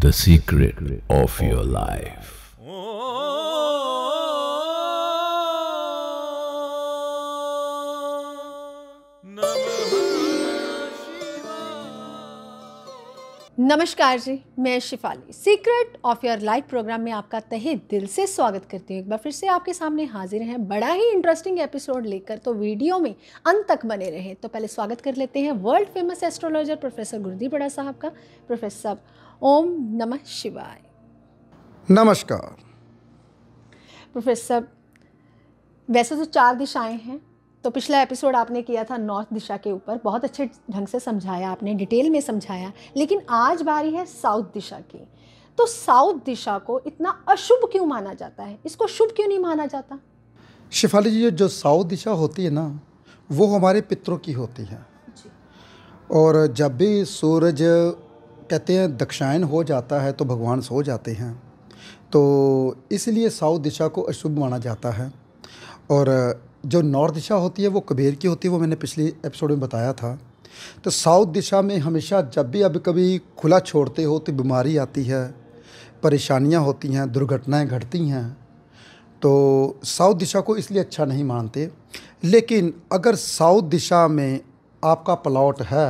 the secret of your life. Oh. नमस्कार जी मैं Shifali secret of your life programme में आपका तहे दिल से स्वागत करती हूँ एक बार फिर से आपके सामने हाजिर हैं बड़ा ही इंटरेस्टिंग एपिसोड लेकर तो वीडियो में अंत तक बने रहे तो पहले स्वागत कर लेते हैं world famous astrologer professor Gurudeep बड़ा साहब का प्रोफेसर साहब ओम नम शिवाय नमस्कार प्रोफेसर साहब वैसे तो चार दिशाएँ हैं तो पिछला एपिसोड आपने किया था नॉर्थ दिशा के ऊपर बहुत अच्छे ढंग से समझाया आपने डिटेल में समझाया लेकिन आज बारी है साउथ दिशा की तो साउथ दिशा को इतना अशुभ क्यों माना जाता है इसको शुभ क्यों नहीं माना जाता शिफाली जी जो साउथ दिशा होती है ना वो हमारे पितरों की होती है और जब भी सूरज कहते हैं दक्षायन हो जाता है तो भगवान सो जाते हैं तो इसलिए साउथ दिशा को अशुभ माना जाता है और जो नॉर्थ दिशा होती है वो कुबेर की होती है वो मैंने पिछले एपिसोड में बताया था तो साउथ दिशा में हमेशा जब भी अब कभी खुला छोड़ते हो तो बीमारी आती है परेशानियाँ होती हैं दुर्घटनाएँ घटती हैं तो साउथ दिशा को इसलिए अच्छा नहीं मानते लेकिन अगर साउथ दिशा में आपका प्लॉट है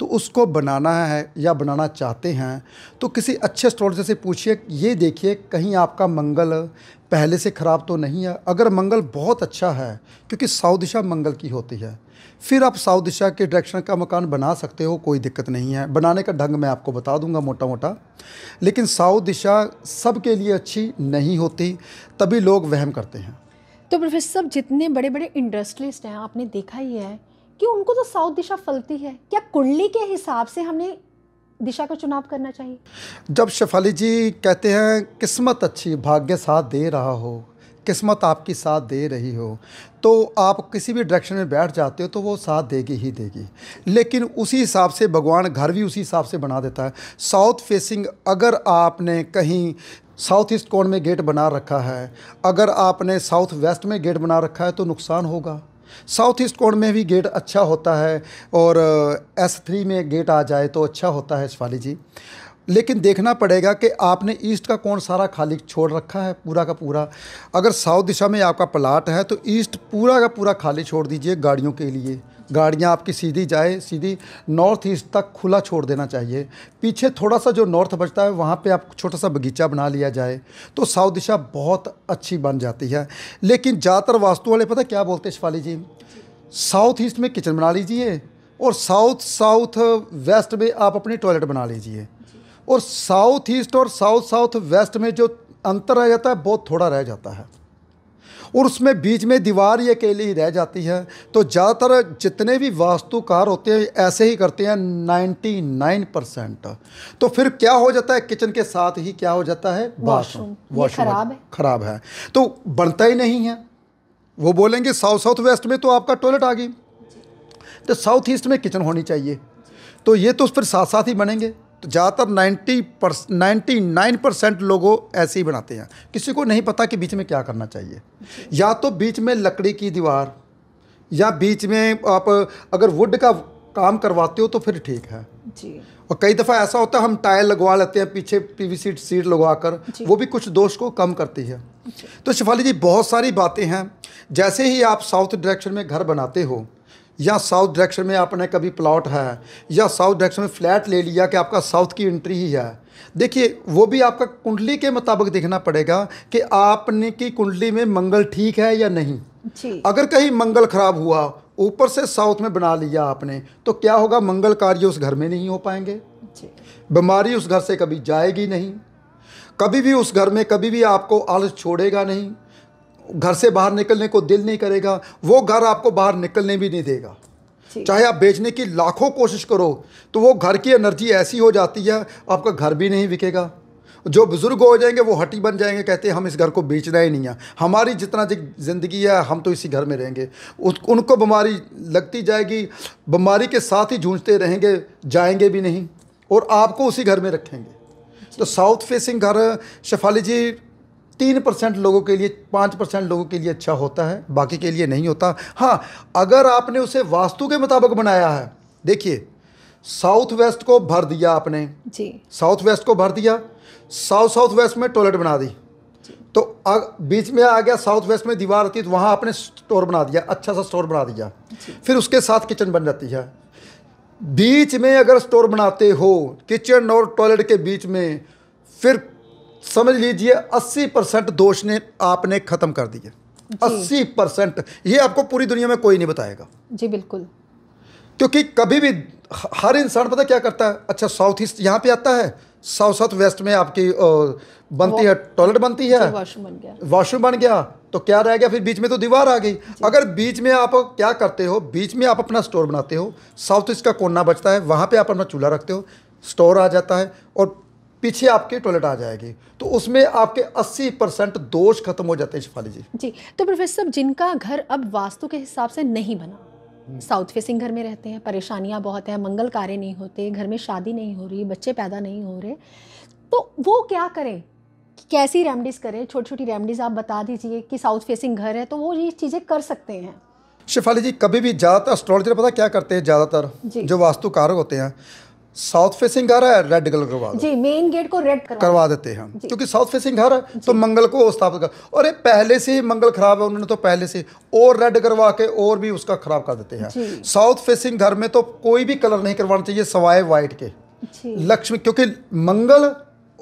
तो उसको बनाना है या बनाना चाहते हैं तो किसी अच्छे एस्ट्रोलॉजर से पूछिए ये देखिए कहीं आपका मंगल पहले से ख़राब तो नहीं है अगर मंगल बहुत अच्छा है क्योंकि साउथ दिशा मंगल की होती है फिर आप साउथ दिशा के डायरेक्शन का मकान बना सकते हो कोई दिक्कत नहीं है बनाने का ढंग मैं आपको बता दूंगा मोटा मोटा लेकिन साउथ दिशा सबके लिए अच्छी नहीं होती तभी लोग वहम करते हैं तो प्रोफेसर साहब जितने बड़े बड़े इंडस्ट्रियलिस्ट हैं आपने देखा ही है कि उनको तो साउथ दिशा फलती है क्या कुंडली के हिसाब से हमें दिशा का चुनाव करना चाहिए जब शेफाली जी कहते हैं किस्मत अच्छी भाग्य साथ दे रहा हो किस्मत आपकी साथ दे रही हो तो आप किसी भी डायरेक्शन में बैठ जाते हो तो वो साथ देगी ही देगी लेकिन उसी हिसाब से भगवान घर भी उसी हिसाब से बना देता है साउथ फेसिंग अगर आपने कहीं साउथ ईस्ट कोण में गेट बना रखा है अगर आपने साउथ वेस्ट में गेट बना रखा है तो नुकसान होगा साउथ ईस्ट कोण में भी गेट अच्छा होता है और एस थ्री में गेट आ जाए तो अच्छा होता है शिफाली जी लेकिन देखना पड़ेगा कि आपने ईस्ट का कौन सारा खाली छोड़ रखा है पूरा का पूरा अगर साउथ दिशा में आपका प्लाट है तो ईस्ट पूरा का पूरा खाली छोड़ दीजिए गाड़ियों के लिए गाड़ियाँ आपकी सीधी जाए सीधी नॉर्थ ईस्ट तक खुला छोड़ देना चाहिए पीछे थोड़ा सा जो नॉर्थ बचता है वहाँ पे आप छोटा सा बगीचा बना लिया जाए तो साउथ दिशा बहुत अच्छी बन जाती है लेकिन ज़्यादातर वास्तु वाले पता क्या बोलते हैं शिफाली जी साउथ ईस्ट में किचन बना लीजिए और साउथ साउथ वेस्ट में आप अपनी टॉयलेट बना लीजिए और साउथ ईस्ट और साउथ साउथ वेस्ट में जो अंतर रह जाता है बहुत थोड़ा रह जाता है और उसमें बीच में दीवार ये अकेली ही रह जाती है तो ज़्यादातर जितने भी वास्तुकार होते हैं ऐसे ही करते हैं 99 परसेंट तो फिर क्या हो जाता है किचन के साथ ही क्या हो जाता है वाशरूम वाशरूम खराब है खराब है तो बनता ही नहीं है वो बोलेंगे साउथ साउथ वेस्ट में तो आपका टॉयलेट आ गई तो साउथ ईस्ट में किचन होनी चाहिए तो ये तो फिर साथ साथ ही बनेंगे तो ज़्यादातर नाइन्टी पर नाइन्टी नाइन परसेंट लोग ऐसे ही बनाते हैं किसी को नहीं पता कि बीच में क्या करना चाहिए या तो बीच में लकड़ी की दीवार या बीच में आप अगर वुड का काम करवाते हो तो फिर ठीक है जी और कई दफ़ा ऐसा होता है हम टायर लगवा लेते हैं पीछे पीवीसी सीट लगवा कर वो भी कुछ दोष को कम करती है तो शिफाली जी बहुत सारी बातें हैं जैसे ही आप साउथ डायरेक्शन में घर बनाते हो या साउथ डायरेक्शन में आपने कभी प्लॉट है या साउथ डायरेक्शन में फ्लैट ले लिया कि आपका साउथ की एंट्री ही है देखिए वो भी आपका कुंडली के मुताबिक देखना पड़ेगा कि आपने की कुंडली में मंगल ठीक है या नहीं जी। अगर कहीं मंगल खराब हुआ ऊपर से साउथ में बना लिया आपने तो क्या होगा मंगल कार्य उस घर में नहीं हो पाएंगे बीमारी उस घर से कभी जाएगी नहीं कभी भी उस घर में कभी भी आपको आलस छोड़ेगा नहीं घर से बाहर निकलने को दिल नहीं करेगा वो घर आपको बाहर निकलने भी नहीं देगा चाहे आप बेचने की लाखों कोशिश करो तो वो घर की एनर्जी ऐसी हो जाती है आपका घर भी नहीं बिकेगा जो बुज़ुर्ग हो जाएंगे वो हटी बन जाएंगे कहते हैं हम इस घर को बेचना ही नहीं है हमारी जितना ज़िंदगी है हम तो इसी घर में रहेंगे उस उनको बीमारी लगती जाएगी बीमारी के साथ ही झूझते रहेंगे जाएंगे भी नहीं और आपको उसी घर में रखेंगे तो साउथ फेसिंग घर शेफाली जी तीन परसेंट लोगों के लिए पाँच परसेंट लोगों के लिए अच्छा होता है बाकी के लिए नहीं होता हाँ अगर आपने उसे वास्तु के मुताबिक बनाया है देखिए साउथ वेस्ट को भर दिया आपने जी साउथ वेस्ट को भर दिया साउथ साउथ वेस्ट में टॉयलेट बना दी तो अग, बीच में आ गया साउथ वेस्ट में दीवार आती है तो वहाँ आपने स्टोर बना दिया अच्छा सा स्टोर बना दिया फिर उसके साथ किचन बन जाती है बीच में अगर स्टोर बनाते हो किचन और टॉयलेट के बीच में फिर समझ लीजिए 80 परसेंट दोष ने आपने ख़त्म कर दिए 80 परसेंट ये आपको पूरी दुनिया में कोई नहीं बताएगा जी बिल्कुल क्योंकि कभी भी हर इंसान पता क्या करता है अच्छा साउथ ईस्ट यहाँ पे आता है साउथ साउथ वेस्ट में आपकी बनती है टॉयलेट बनती है वॉशरूम बन गया बन गया तो क्या रह गया फिर बीच में तो दीवार आ गई अगर बीच में आप क्या करते हो बीच में आप अपना स्टोर बनाते हो साउथ ईस्ट का कोना बचता है वहां पे आप अपना चूल्हा रखते हो स्टोर आ जाता है और पीछे आपके टॉयलेट आ जाएगी तो उसमें आपके 80 परसेंट दोष खत्म हो जाते हैं शिफाली जी जी तो प्रोफेसर साहब जिनका घर अब वास्तु के हिसाब से नहीं बना साउथ हम्म। फेसिंग घर में रहते हैं परेशानियां बहुत हैं मंगल कार्य नहीं होते घर में शादी नहीं हो रही बच्चे पैदा नहीं हो रहे तो वो क्या करें कैसी रेमडीज़ करें छोटी छोटी रेमडीज़ आप बता दीजिए कि साउथ फेसिंग घर है तो वो ये चीज़ें कर सकते हैं शिफाली जी कभी भी ज़्यादातर एस्ट्रोलॉजर पता क्या करते हैं ज़्यादातर जो वास्तुकार होते हैं साउथ फेसिंग घर है रेड कलर करवा जी मेन गेट को रेड करवा, देते हैं क्योंकि साउथ फेसिंग घर है तो मंगल को स्थापित कर और ये पहले से ही मंगल खराब है उन्होंने तो पहले से और रेड करवा के और भी उसका खराब कर देते हैं साउथ फेसिंग घर में तो कोई भी कलर नहीं करवाना चाहिए सवाए व्हाइट के लक्ष्मी क्योंकि मंगल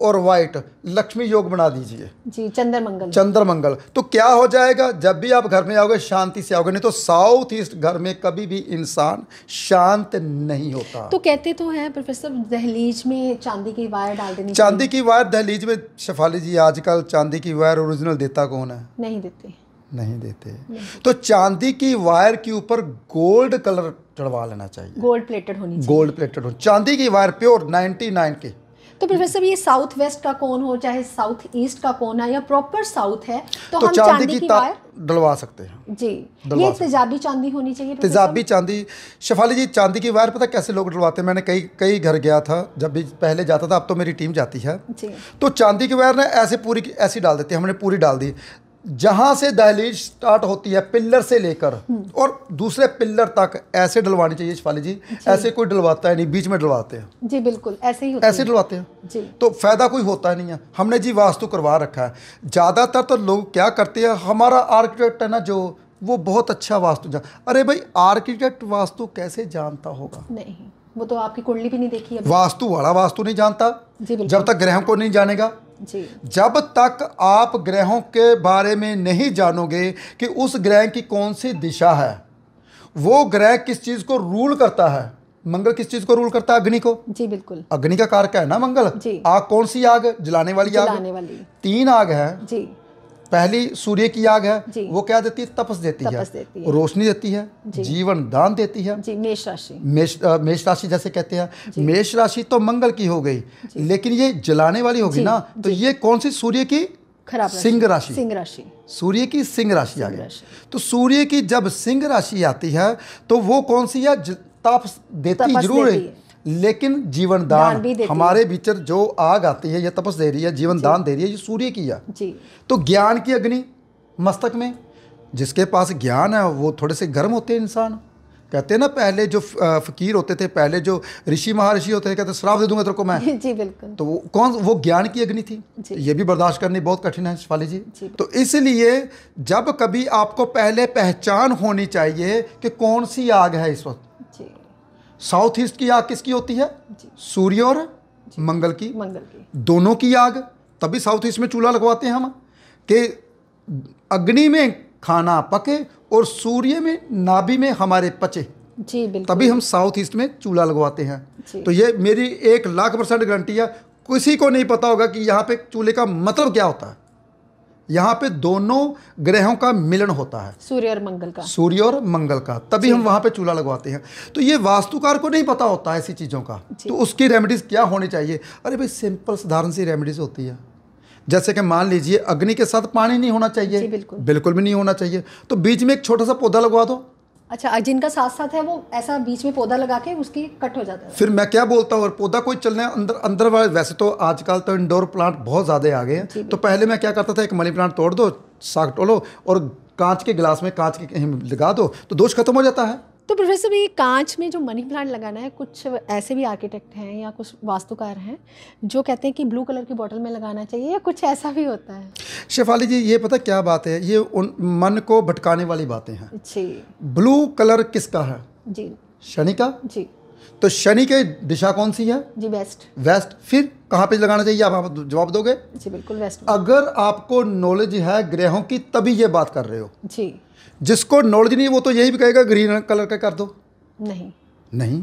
और व्हाइट लक्ष्मी योग बना दीजिए जी चंद्र मंगल चंद्र मंगल तो क्या हो जाएगा जब भी आप घर में आओगे शांति से आओगे नहीं तो साउथ ईस्ट घर में कभी भी इंसान शांत नहीं होता तो कहते तो हैं प्रोफेसर दहलीज में चांदी की वायर डाल देनी चांदी की वायर दहलीज में शफाली जी आजकल चांदी की वायर ओरिजिनल देता कौन है नहीं देते नहीं देते नहीं। तो चांदी की वायर के ऊपर गोल्ड कलर चढ़वा लेना चाहिए गोल्ड प्लेटेड होनी गोल्ड प्लेटेड हो चांदी की वायर प्योर 99 की तो प्रोफेसर ये साउथ वेस्ट का कोन हो चाहे साउथ ईस्ट का कोन है या प्रॉपर साउथ है तो, तो हम चांदी, चांदी की वायर डलवा सकते हैं जी ये तेजाबी चांदी होनी चाहिए तेजाबी चांदी शेफाली जी चांदी की वायर पता कैसे लोग डलवाते हैं मैंने कई कई घर गया था जब भी पहले जाता था अब तो मेरी टीम जाती है जी। तो चांदी की वायर ना ऐसे पूरी ऐसी डाल देती है हमने पूरी डाल दी जहां से दहलीज स्टार्ट होती है पिल्लर से लेकर हम्म। और दूसरे पिल्लर तक ऐसे डलवानी चाहिए शिफाली जी, जी ऐसे कोई डलवाता है नहीं बीच में डलवाते हैं जी बिल्कुल ऐसे ही ऐसे डलवाते हैं जी तो फायदा कोई होता नहीं है हमने जी वास्तु करवा रखा है ज़्यादातर तो लोग क्या करते हैं हमारा आर्किटेक्ट है ना जो वो बहुत अच्छा वास्तु जान अरे भाई आर्किटेक्ट वास्तु कैसे जानता होगा नहीं वो तो आपकी कुंडली भी नहीं देखी है वास्तु वाला वास्तु नहीं जानता जब तक ग्रह को नहीं जानेगा जी। जब तक आप ग्रहों के बारे में नहीं जानोगे कि उस ग्रह की कौन सी दिशा है वो ग्रह किस चीज को रूल करता है मंगल किस चीज को रूल करता है अग्नि को जी बिल्कुल अग्नि का कारक है ना मंगल जी आग कौन सी आग जलाने वाली जलाने आग वाली। तीन आग है जी पहली सूर्य की आग है वो क्या देती है तपस देती, तपस है, देती है रोशनी देती है जीवन दान देती है जी, मेष राशि मेष मेष राशि जैसे कहते हैं मेष राशि तो मंगल की हो गई लेकिन ये जलाने वाली होगी ना तो ये कौन सी सूर्य की खराब सिंह राशि सिंह राशि सूर्य की सिंह राशि आ गई तो सूर्य की जब सिंह राशि आती है तो वो कौन सी है तापस देती जरूर है लेकिन जीवन दान, दान हमारे भीतर जो आग आती है यह तपस दे रही है जीवन दान दे रही है ये सूर्य की है तो ज्ञान की अग्नि मस्तक में जिसके पास ज्ञान है वो थोड़े से गर्म होते हैं इंसान कहते हैं ना पहले जो फकीर होते थे पहले जो ऋषि महर्षि होते थे कहते श्राप दे दूंगा तेरे को मैं जी बिल्कुल तो वो कौन वो ज्ञान की अग्नि थी ये भी बर्दाश्त करनी बहुत कठिन है शिफाली जी, जी तो इसलिए जब कभी आपको पहले पहचान होनी चाहिए कि कौन सी आग है इस वक्त साउथ ईस्ट की आग किसकी होती है सूर्य और मंगल की मंगल की दोनों की आग तभी साउथ ईस्ट में चूल्हा लगवाते हैं हम कि अग्नि में खाना पके और सूर्य में नाभि में हमारे पचे जी बिल्कुल तभी हम साउथ ईस्ट में चूल्हा लगवाते हैं तो ये मेरी एक लाख परसेंट गारंटी है किसी को नहीं पता होगा कि यहाँ पे चूल्हे का मतलब क्या होता है यहाँ पे दोनों ग्रहों का मिलन होता है सूर्य और मंगल का सूर्य और मंगल का तभी हम वहाँ पे चूल्हा लगवाते हैं तो ये वास्तुकार को नहीं पता होता है ऐसी चीज़ों का तो उसकी रेमेडीज़ क्या होनी चाहिए अरे भाई सिंपल साधारण सी रेमेडीज़ होती है जैसे कि मान लीजिए अग्नि के साथ पानी नहीं होना चाहिए बिल्कुल बिल्कुल भी नहीं होना चाहिए तो बीच में एक छोटा सा पौधा लगवा दो अच्छा जिनका साथ साथ है वो ऐसा बीच में पौधा लगा के उसकी कट हो जाता है फिर मैं क्या बोलता हूँ और पौधा कोई चलने अंदर अंदर वाले वैसे तो आजकल तो इंडोर प्लांट बहुत ज़्यादा आ गए हैं तो पहले मैं क्या करता था एक मनी प्लांट तोड़ दो साग टोलो और कांच के गिलास में कांच के लगा दो तो दोष खत्म हो जाता है तो प्रोफेसर भी कांच में जो मनी प्लांट लगाना है कुछ ऐसे भी आर्किटेक्ट हैं या कुछ वास्तुकार हैं जो कहते हैं कि ब्लू कलर की बोतल में लगाना चाहिए या कुछ ऐसा भी होता है शेफाली जी ये पता क्या बात है ये उन मन को भटकाने वाली बातें हैं जी ब्लू कलर किसका है जी शनि का जी तो शनि के दिशा कौन सी है जी वेस्ट वेस्ट फिर कहाँ पे लगाना चाहिए आप जवाब दोगे जी बिल्कुल वेस्ट अगर आपको नॉलेज है ग्रहों की तभी ये बात कर रहे हो जी जिसको नॉलेज नहीं वो तो यही भी कहेगा ग्रीन कलर का कर दो नहीं नहीं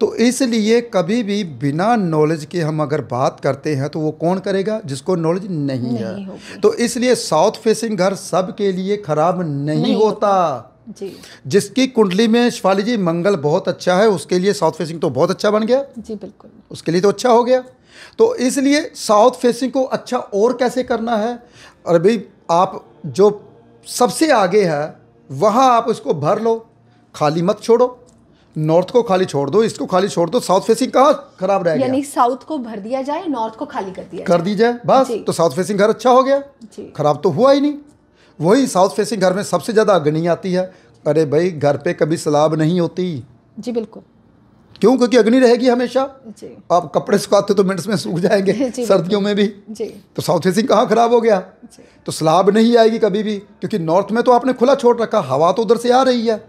तो इसलिए कभी भी बिना नॉलेज के हम अगर बात करते हैं तो वो कौन करेगा जिसको नॉलेज नहीं, नहीं है तो इसलिए साउथ फेसिंग घर सब के लिए खराब नहीं, नहीं होता, होता। जी जिसकी कुंडली में शिवाली जी मंगल बहुत अच्छा है उसके लिए साउथ फेसिंग तो बहुत अच्छा बन गया जी बिल्कुल उसके लिए तो अच्छा हो गया तो इसलिए साउथ फेसिंग को अच्छा और कैसे करना है और भाई आप जो सबसे आगे है वहाँ आप इसको भर लो खाली मत छोड़ो नॉर्थ को खाली छोड़ दो इसको खाली छोड़ दो साउथ फेसिंग कहाँ खराब रहेगा यानी साउथ को भर दिया जाए नॉर्थ को खाली कर दिया कर दी जाए बस तो साउथ फेसिंग घर अच्छा हो गया खराब तो हुआ ही नहीं वही साउथ फेसिंग घर में सबसे ज़्यादा अग्नि आती है अरे भाई घर पे कभी सलाब नहीं होती जी बिल्कुल क्यों क्योंकि अग्नि रहेगी हमेशा आप कपड़े सुखाते तो मिनट्स में सूख जाएंगे सर्दियों में भी तो साउथ फेसिंग कहाँ खराब हो गया तो स्लाब नहीं आएगी कभी भी क्योंकि नॉर्थ में तो आपने खुला छोड़ रखा हवा तो उधर से आ रही है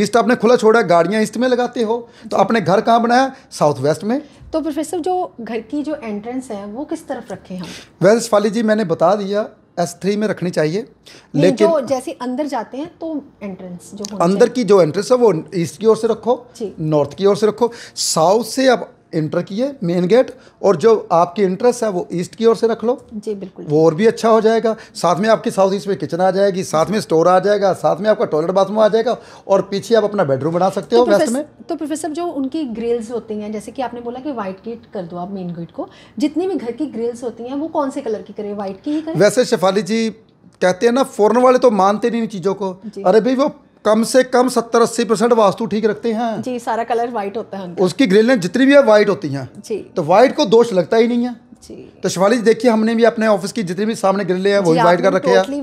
ईस्ट आपने खुला छोड़ा गाड़ियाँ ईस्ट में लगाते हो तो आपने घर कहाँ बनाया साउथ वेस्ट में तो प्रोफेसर जो घर की जो एंट्रेंस है वो किस तरफ रखे हैं वेल्स फाली जी मैंने बता दिया एस थ्री में रखनी चाहिए लेकिन जो जैसे अंदर जाते हैं तो एंट्रेंस जो अंदर की जो एंट्रेंस है वो ईस्ट की ओर से रखो नॉर्थ की ओर से रखो साउथ से अब इंटर किए मेन गेट और जो आपकी इंटरेस्ट है वो ईस्ट की ओर से रख लो जी बिल्कुल वो और भी अच्छा हो जाएगा साथ में आपकी साउथ ईस्ट में किचन आ जाएगी साथ में स्टोर आ जाएगा साथ में आपका टॉयलेट बाथरूम आ जाएगा और पीछे आप अपना बेडरूम बना सकते तो हो वेस्ट में तो प्रोफेसर जो उनकी ग्रिल्स होती हैं जैसे कि आपने बोला कि व्हाइट गेट कर दो आप मेन गेट को जितनी भी घर की ग्रिल्स होती हैं वो कौन से कलर की करें व्हाइट की ही करें वैसे शेफाली जी कहते हैं ना फॉरन वाले तो मानते नहीं चीज़ों को अरे भाई वो कम से कम सत्तर अस्सी परसेंट वास्तु ठीक रखते हैं जी सारा कलर व्हाइट होता है उसकी ग्रिलें जितनी भी है व्हाइट होती हैं जी तो व्हाइट को दोष लगता ही नहीं है जी तो शिवाली जी देखिए हमने भी अपने ऑफिस की जितनी भी सामने ग्रिलें हैं वो भी व्हाइट कर रखे हैं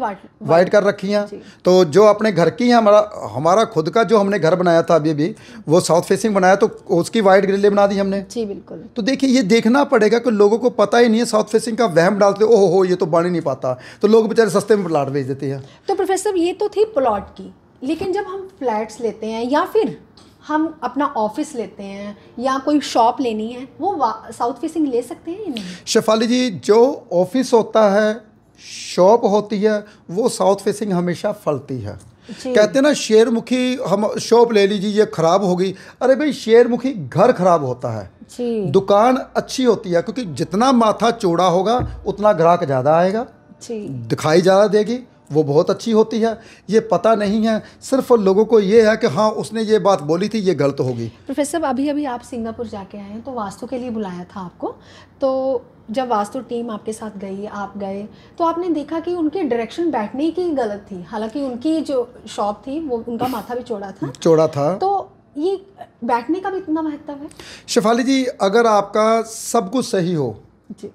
व्हाइट कर रखी हैं तो जो अपने घर की है हमारा हमारा खुद का जो हमने घर बनाया था अभी भी वो साउथ फेसिंग बनाया तो उसकी व्हाइट ग्रिलें बना दी हमने जी बिल्कुल तो देखिए ये देखना पड़ेगा कि लोगों को पता ही नहीं है साउथ फेसिंग का वहम डालते हो ये तो बन ही नहीं पाता तो लोग बेचारे सस्ते में प्लाट भेज देते हैं तो प्रोफेसर ये तो थी प्लॉट की लेकिन जब हम फ्लैट्स लेते हैं या फिर हम अपना ऑफिस लेते हैं या कोई शॉप लेनी है वो साउथ फेसिंग ले सकते हैं नहीं शेफाली जी जो ऑफिस होता है शॉप होती है वो साउथ फेसिंग हमेशा फलती है कहते हैं ना शेरमुखी हम शॉप ले लीजिए ये खराब होगी अरे भाई शेरमुखी घर खराब होता है दुकान अच्छी होती है क्योंकि जितना माथा चौड़ा होगा उतना ग्राहक ज़्यादा आएगा दिखाई ज़्यादा देगी वो बहुत अच्छी होती है ये पता नहीं है सिर्फ लोगों को ये है कि हाँ उसने ये बात बोली थी ये गलत होगी प्रोफेसर अभी अभी आप सिंगापुर जाके आए हैं तो वास्तु के लिए बुलाया था आपको तो जब वास्तु टीम आपके साथ गई आप गए तो आपने देखा कि उनके डायरेक्शन बैठने की गलत थी हालांकि उनकी जो शॉप थी वो उनका माथा भी चौड़ा था चौड़ा था तो ये बैठने का भी इतना महत्व है शिफाली जी अगर आपका सब कुछ सही हो जी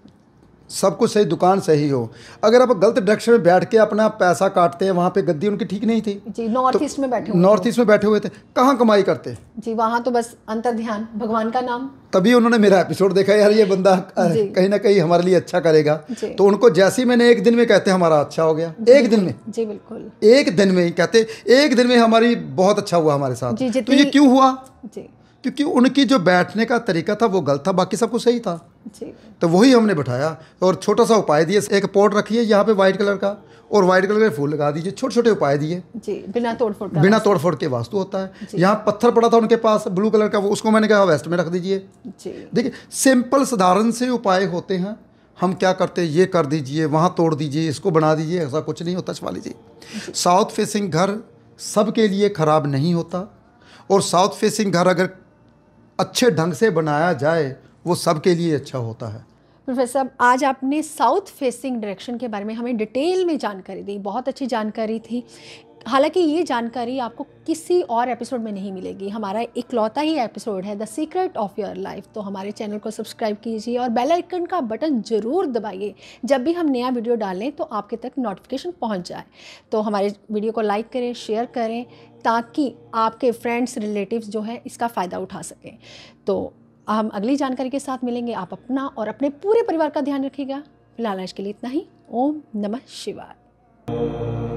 सब कुछ सही दुकान सही हो अगर आप गलत डायरेक्शन में बैठ के अपना पैसा काटते हैं वहाँ पे गद्दी उनकी ठीक नहीं थी जी नॉर्थ तो, ईस्ट में बैठे नॉर्थ ईस्ट में बैठे हुए थे कहाँ कमाई करते जी वहाँ तो बस अंतर ध्यान भगवान का नाम तभी उन्होंने मेरा एपिसोड देखा यार ये बंदा कहीं ना कहीं हमारे लिए अच्छा करेगा तो उनको जैसे ही मैंने एक दिन में कहते हमारा अच्छा हो गया एक दिन में जी बिल्कुल एक दिन में कहते एक दिन में हमारी बहुत अच्छा हुआ हमारे साथ तो ये क्यों हुआ क्योंकि उनकी जो बैठने का तरीका था वो गलत था बाकी सब कुछ सही था तो वही हमने बैठाया और छोटा सा उपाय दिए एक पॉट रखिए यहाँ पे व्हाइट कलर का और व्हाइट कलर के फूल लगा दीजिए छोटे छोटे उपाय दिए बिना तोड़फोड़ बिना तोड़फोड़ के वास्तु होता है यहाँ पत्थर पड़ा था उनके पास ब्लू कलर का वो उसको मैंने कहा वेस्ट में रख दीजिए देखिए सिंपल साधारण से उपाय होते हैं हम क्या करते ये कर दीजिए वहाँ तोड़ दीजिए इसको बना दीजिए ऐसा कुछ नहीं होता शिवाली जी साउथ फेसिंग घर सबके लिए ख़राब नहीं होता और साउथ फेसिंग घर अगर अच्छे ढंग से बनाया जाए वो सबके लिए अच्छा होता है प्रोफेसर साहब आज आपने साउथ फेसिंग डायरेक्शन के बारे में हमें डिटेल में जानकारी दी बहुत अच्छी जानकारी थी हालांकि ये जानकारी आपको किसी और एपिसोड में नहीं मिलेगी हमारा इकलौता ही एपिसोड है the secret of your life तो हमारे चैनल को सब्सक्राइब कीजिए और बेल आइकन का बटन ज़रूर दबाइए जब भी हम नया वीडियो डालें तो आपके तक नोटिफिकेशन पहुंच जाए तो हमारे वीडियो को लाइक करें शेयर करें ताकि आपके फ्रेंड्स रिलेटिव्स जो है इसका फ़ायदा उठा सकें तो हम अगली जानकारी के साथ मिलेंगे आप अपना और अपने पूरे परिवार का ध्यान रखिएगा फिलहाल आज के लिए इतना ही ओम नमः शिवाय